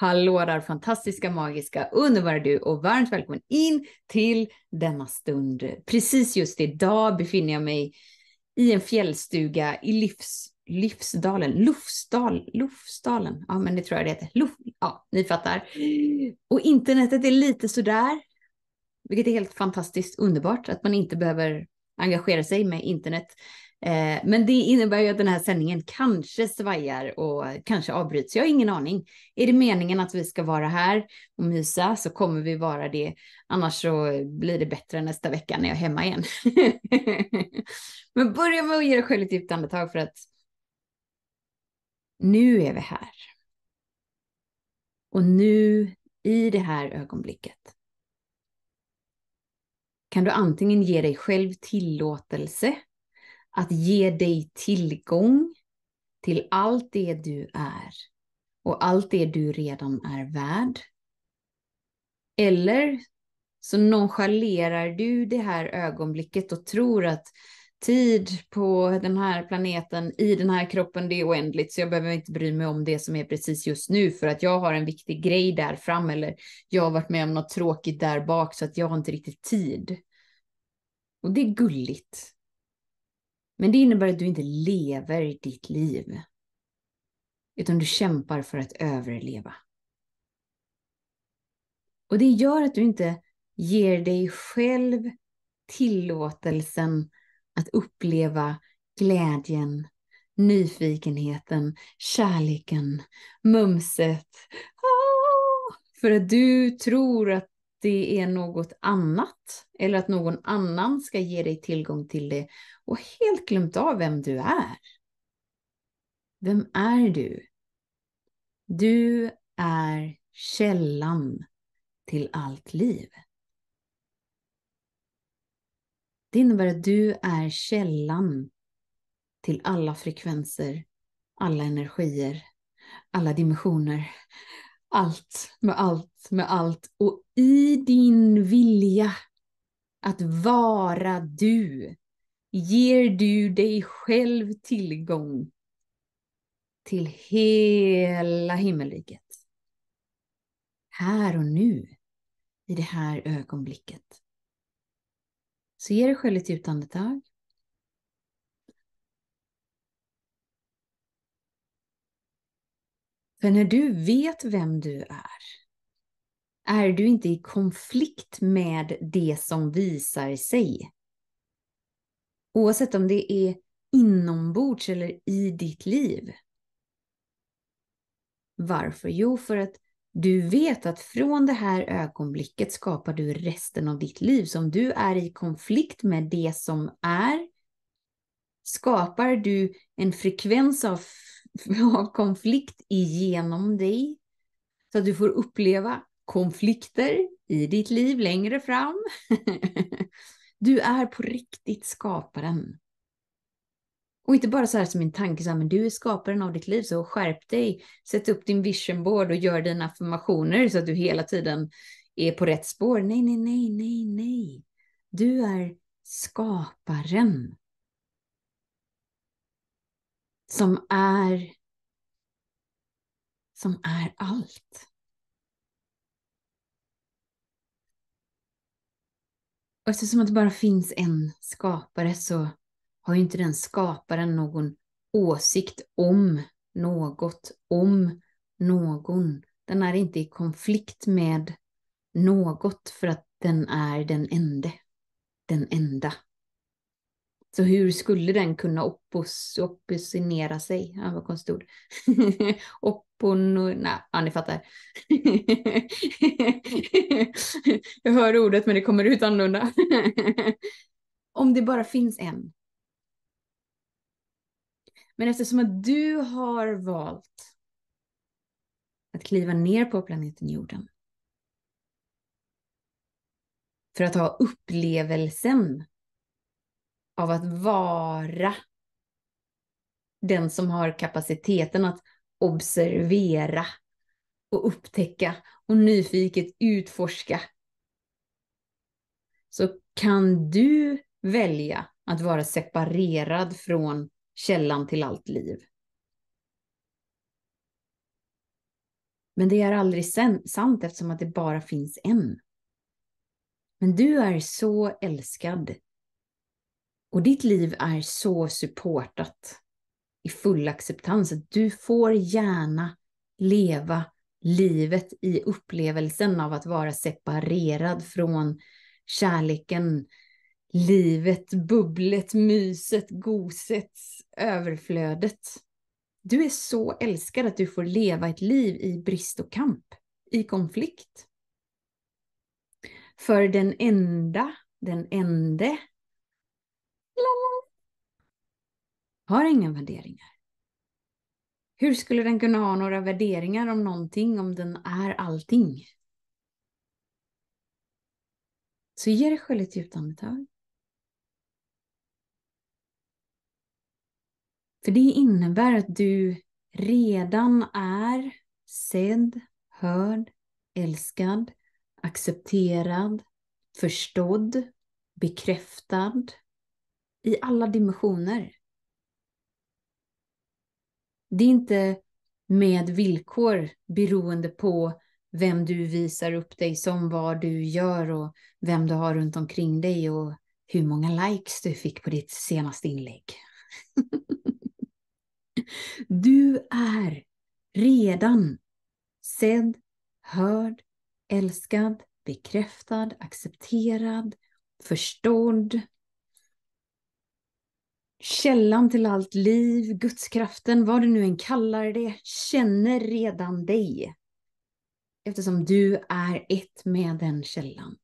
Hallå där fantastiska, magiska, underbara du och varmt välkommen in till denna stund. Precis just idag befinner jag mig i en fjällstuga i Livs, Livsdalen, Lufsdal, Lufsdalen, ja men det tror jag det heter, Luf, ja ni fattar. Och internetet är lite sådär, vilket är helt fantastiskt underbart att man inte behöver engagera sig med internet Eh, men det innebär ju att den här sändningen kanske svajar och kanske avbryts. Jag har ingen aning. Är det meningen att vi ska vara här och mysa så kommer vi vara det. Annars så blir det bättre nästa vecka när jag är hemma igen. men börja med att ge dig själv ett djupt andetag för att nu är vi här. Och nu i det här ögonblicket kan du antingen ge dig själv tillåtelse att ge dig tillgång till allt det du är och allt det du redan är värd. Eller så nonchalerar du det här ögonblicket och tror att tid på den här planeten, i den här kroppen, det är oändligt så jag behöver inte bry mig om det som är precis just nu för att jag har en viktig grej där fram eller jag har varit med om något tråkigt där bak så att jag har inte riktigt tid. Och det är gulligt. Men det innebär att du inte lever ditt liv. Utan du kämpar för att överleva. Och det gör att du inte ger dig själv tillåtelsen att uppleva glädjen, nyfikenheten, kärleken, mumset. Ah! För att du tror att det är något annat eller att någon annan ska ge dig tillgång till det och helt glömt av vem du är. Vem är du? Du är källan till allt liv. Det innebär att du är källan till alla frekvenser, alla energier, alla dimensioner, allt med allt med allt. Och i din vilja att vara du ger du dig själv tillgång till hela himmelriket. Här och nu, i det här ögonblicket. Så ge dig själv ett djupt andetag. För när du vet vem du är, är du inte i konflikt med det som visar sig. Oavsett om det är inombords eller i ditt liv. Varför? Jo, för att du vet att från det här ögonblicket skapar du resten av ditt liv. Så om du är i konflikt med det som är, skapar du en frekvens av, av konflikt igenom dig. Så att du får uppleva konflikter i ditt liv längre fram. Du är på riktigt skaparen. Och inte bara så här som en tanke, så här, men du är skaparen av ditt liv, så skärp dig. Sätt upp din vision board och gör dina affirmationer så att du hela tiden är på rätt spår. Nej, nej, nej, nej, nej. Du är skaparen. Som är som är allt. Och eftersom det bara finns en skapare så har ju inte den skaparen någon åsikt om något, om någon. Den är inte i konflikt med något för att den är den ende, den enda. Så hur skulle den kunna oppositionera opposinera sig? Ja, vad konstigt ord. Op Ponno... ja, ni fattar. jag hör ordet men det kommer ut annorlunda. Om det bara finns en. Men eftersom att du har valt att kliva ner på planeten jorden för att ha upplevelsen av att vara den som har kapaciteten att observera och upptäcka och nyfiket utforska. Så kan du välja att vara separerad från källan till allt liv. Men det är aldrig sant eftersom att det bara finns en. Men du är så älskad. Och ditt liv är så supportat i full acceptans. du får gärna leva livet i upplevelsen av att vara separerad från kärleken, livet, bubblet, myset, goset, överflödet. Du är så älskad att du får leva ett liv i brist och kamp, i konflikt. För den enda, den ende har inga värderingar. Hur skulle den kunna ha några värderingar om någonting om den är allting? Så ge dig själv ett djupt andetag. För det innebär att du redan är sedd, hörd, älskad, accepterad, förstådd, bekräftad i alla dimensioner. Det är inte med villkor beroende på vem du visar upp dig som, vad du gör och vem du har runt omkring dig och hur många likes du fick på ditt senaste inlägg. du är redan sedd, hörd, älskad, bekräftad, accepterad, förstådd, källan till allt liv, gudskraften, vad du nu än kallar det, känner redan dig. Eftersom du är ett med den källan.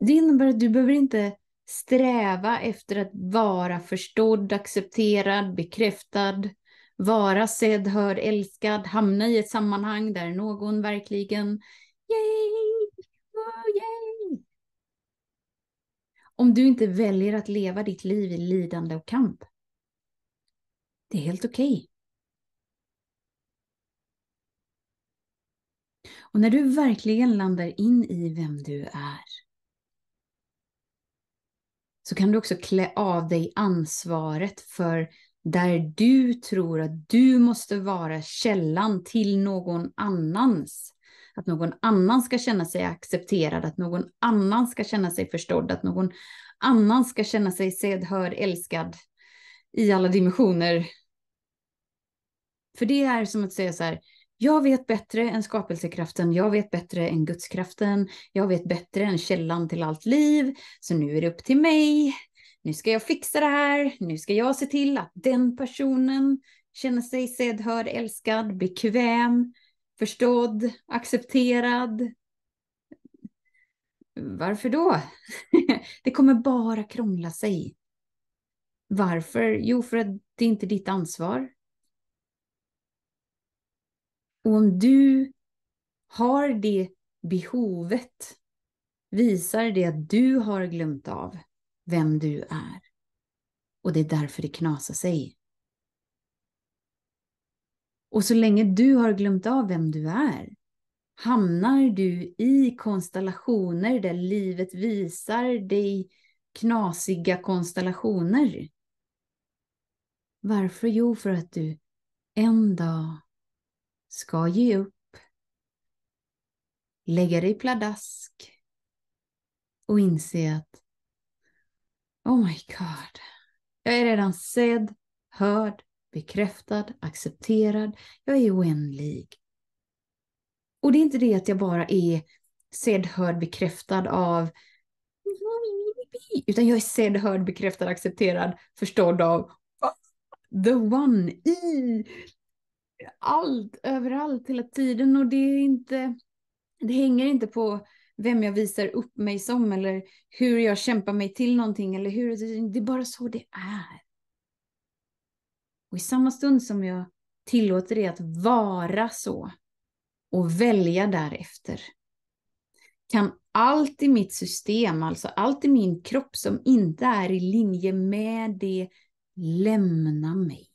Det innebär att du behöver inte sträva efter att vara förstådd, accepterad, bekräftad, vara sedd, hörd, älskad, hamna i ett sammanhang där någon verkligen yay, Om du inte väljer att leva ditt liv i lidande och kamp. Det är helt okej. Okay. Och när du verkligen landar in i vem du är så kan du också klä av dig ansvaret för där du tror att du måste vara källan till någon annans att någon annan ska känna sig accepterad, att någon annan ska känna sig förstådd, att någon annan ska känna sig sedd, hörd, älskad i alla dimensioner. För det är som att säga så här, jag vet bättre än skapelsekraften, jag vet bättre än gudskraften, jag vet bättre än källan till allt liv, så nu är det upp till mig. Nu ska jag fixa det här, nu ska jag se till att den personen känner sig sedd, hörd, älskad, bekväm, förstådd, accepterad. Varför då? det kommer bara krångla sig. Varför? Jo, för att det inte är ditt ansvar. Och om du har det behovet visar det att du har glömt av vem du är. Och det är därför det knasar sig. Och så länge du har glömt av vem du är hamnar du i konstellationer där livet visar dig knasiga konstellationer. Varför? Jo, för att du en dag ska ge upp, lägga dig pladask och inse att Oh my god, jag är redan sedd, hörd, bekräftad, accepterad. Jag är oändlig. Och det är inte det att jag bara är sedd, hörd, bekräftad av utan jag är sedd, hörd, bekräftad, accepterad, förstådd av the one i allt, överallt, hela tiden. Och det är inte, det hänger inte på vem jag visar upp mig som eller hur jag kämpar mig till någonting eller hur, det är bara så det är. Och i samma stund som jag tillåter det att vara så och välja därefter kan allt i mitt system, alltså allt i min kropp som inte är i linje med det, lämna mig.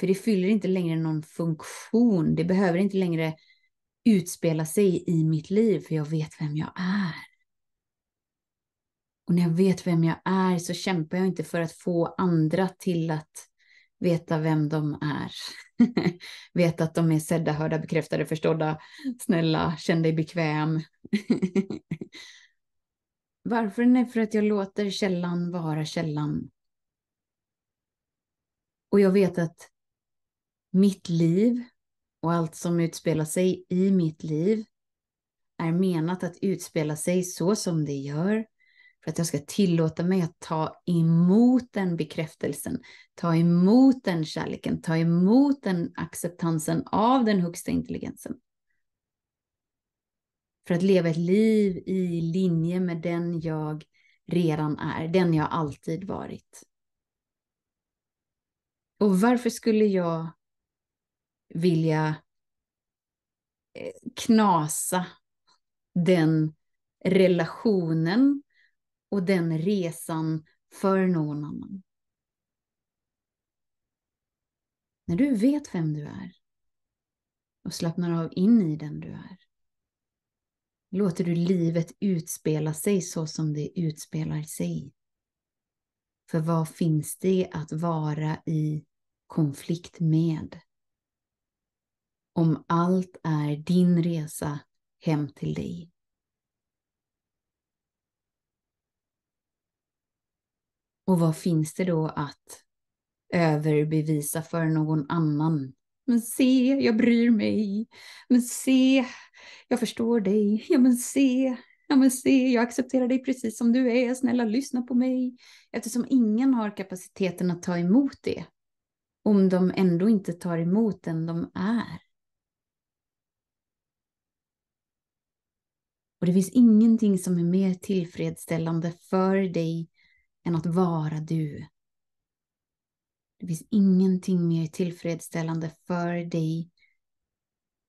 För det fyller inte längre någon funktion. Det behöver inte längre utspela sig i mitt liv, för jag vet vem jag är. Och när jag vet vem jag är så kämpar jag inte för att få andra till att veta vem de är. veta att de är sedda, hörda, bekräftade, förstådda, snälla, känn dig bekväm. Varför? Nej, för att jag låter källan vara källan. Och jag vet att mitt liv och allt som utspelar sig i mitt liv är menat att utspela sig så som det gör för att jag ska tillåta mig att ta emot den bekräftelsen, ta emot den kärleken, ta emot den acceptansen av den högsta intelligensen. För att leva ett liv i linje med den jag redan är, den jag alltid varit. Och varför skulle jag vilja eh, knasa den relationen och den resan för någon annan. När du vet vem du är och slappnar av in i den du är låter du livet utspela sig så som det utspelar sig. För vad finns det att vara i konflikt med? Om allt är din resa hem till dig. Och vad finns det då att överbevisa för någon annan? Men se, jag bryr mig. Men se, jag förstår dig. Ja, men se. Ja, men se, jag accepterar dig precis som du är. Snälla, lyssna på mig. Eftersom ingen har kapaciteten att ta emot det. Om de ändå inte tar emot den de är. Och det finns ingenting som är mer tillfredsställande för dig än att vara du. Det finns ingenting mer tillfredsställande för dig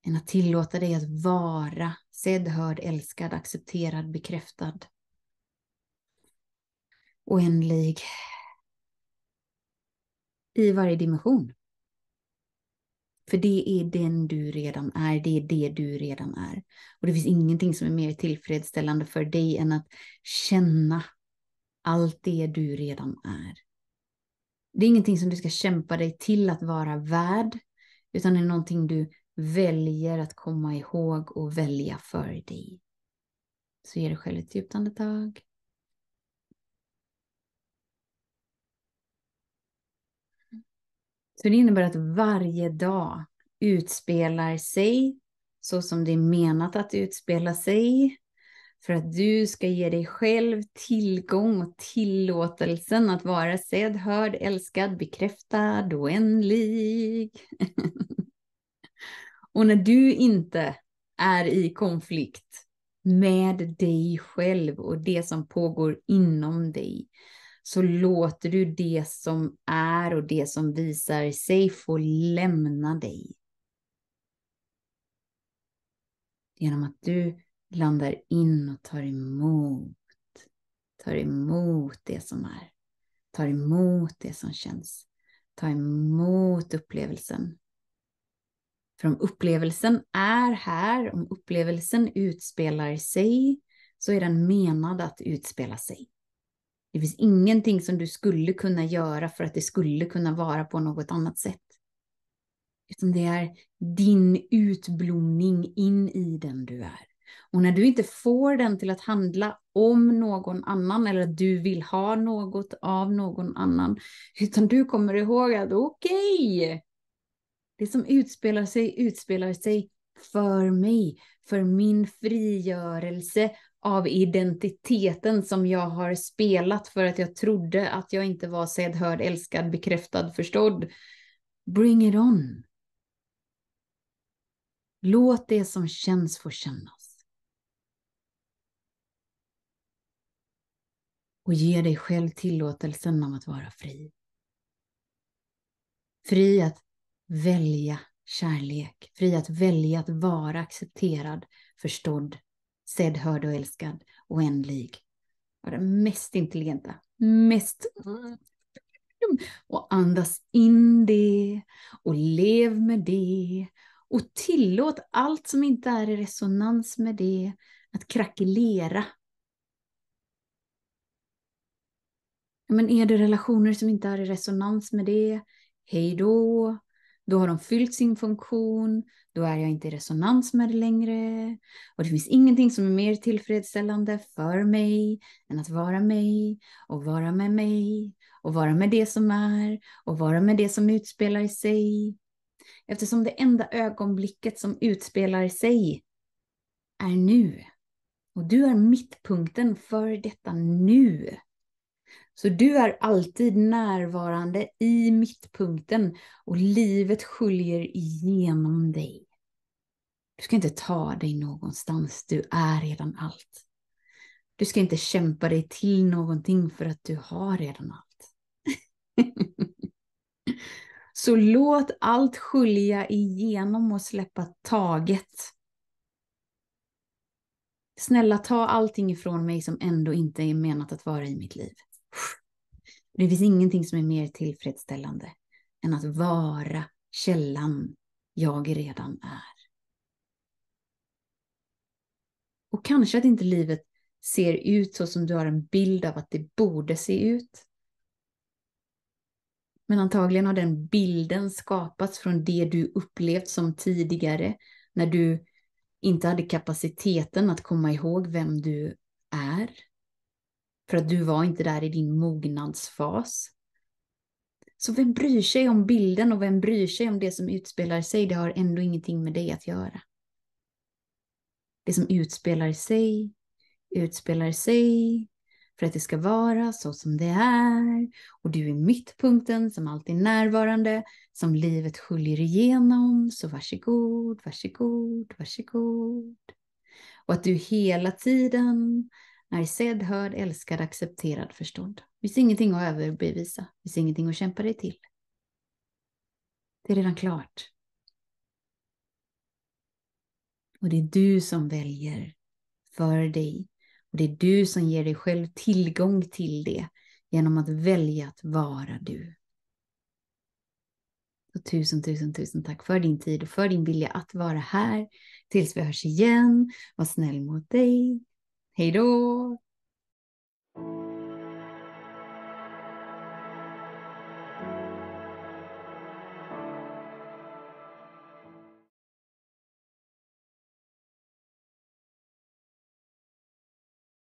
än att tillåta dig att vara sedd, hörd, älskad, accepterad, bekräftad. Oändlig. I varje dimension. För det är den du redan är, det är det du redan är. Och det finns ingenting som är mer tillfredsställande för dig än att känna allt det du redan är. Det är ingenting som du ska kämpa dig till att vara värd, utan det är någonting du väljer att komma ihåg och välja för dig. Så ge dig själv ett djupt andetag. Så det innebär att varje dag utspelar sig så som det är menat att utspela sig. För att du ska ge dig själv tillgång och tillåtelsen att vara sedd, hörd, älskad, bekräftad, oändlig. och när du inte är i konflikt med dig själv och det som pågår inom dig så låter du det som är och det som visar sig få lämna dig. Genom att du landar in och tar emot. Tar emot det som är. Tar emot det som känns. Tar emot upplevelsen. För om upplevelsen är här, om upplevelsen utspelar sig, så är den menad att utspela sig. Det finns ingenting som du skulle kunna göra för att det skulle kunna vara på något annat sätt. Utan det är din utblomning in i den du är. Och när du inte får den till att handla om någon annan eller att du vill ha något av någon annan, utan du kommer ihåg att okej, okay, det som utspelar sig utspelar sig för mig, för min frigörelse av identiteten som jag har spelat för att jag trodde att jag inte var sedd, hörd, älskad, bekräftad, förstådd. Bring it on. Låt det som känns få kännas. och ge dig själv tillåtelsen om att vara fri. Fri att välja kärlek, fri att välja att vara accepterad, förstådd, sedd, hörd och älskad, oändlig. Vara mest intelligenta, mest... Och andas in det och lev med det och tillåt allt som inte är i resonans med det att krackelera Men är det relationer som inte är i resonans med det, hej då, då har de fyllt sin funktion, då är jag inte i resonans med det längre. Och det finns ingenting som är mer tillfredsställande för mig än att vara mig och vara med mig och vara med det som är och vara med det som utspelar sig. Eftersom det enda ögonblicket som utspelar sig är nu. Och du är mittpunkten för detta nu. Så du är alltid närvarande i mittpunkten och livet sköljer igenom dig. Du ska inte ta dig någonstans, du är redan allt. Du ska inte kämpa dig till någonting för att du har redan allt. Så låt allt skölja igenom och släppa taget. Snälla ta allting ifrån mig som ändå inte är menat att vara i mitt liv. Det finns ingenting som är mer tillfredsställande än att vara källan jag redan är. Och kanske att inte livet ser ut så som du har en bild av att det borde se ut. Men antagligen har den bilden skapats från det du upplevt som tidigare när du inte hade kapaciteten att komma ihåg vem du är. För att du var inte där i din mognadsfas. Så vem bryr sig om bilden och vem bryr sig om det som utspelar sig? Det har ändå ingenting med dig att göra. Det som utspelar sig, utspelar sig för att det ska vara så som det är. Och du är mittpunkten som alltid är närvarande, som livet sköljer igenom. Så varsågod, varsågod, varsågod. Och att du hela tiden är sedd, hörd, älskad, accepterad, förstådd. Det finns ingenting att överbevisa, det finns ingenting att kämpa dig till. Det är redan klart. Och det är du som väljer för dig. Och det är du som ger dig själv tillgång till det genom att välja att vara du. Och tusen, tusen, tusen tack för din tid och för din vilja att vara här. Tills vi hörs igen. Var snäll mot dig. Hej då!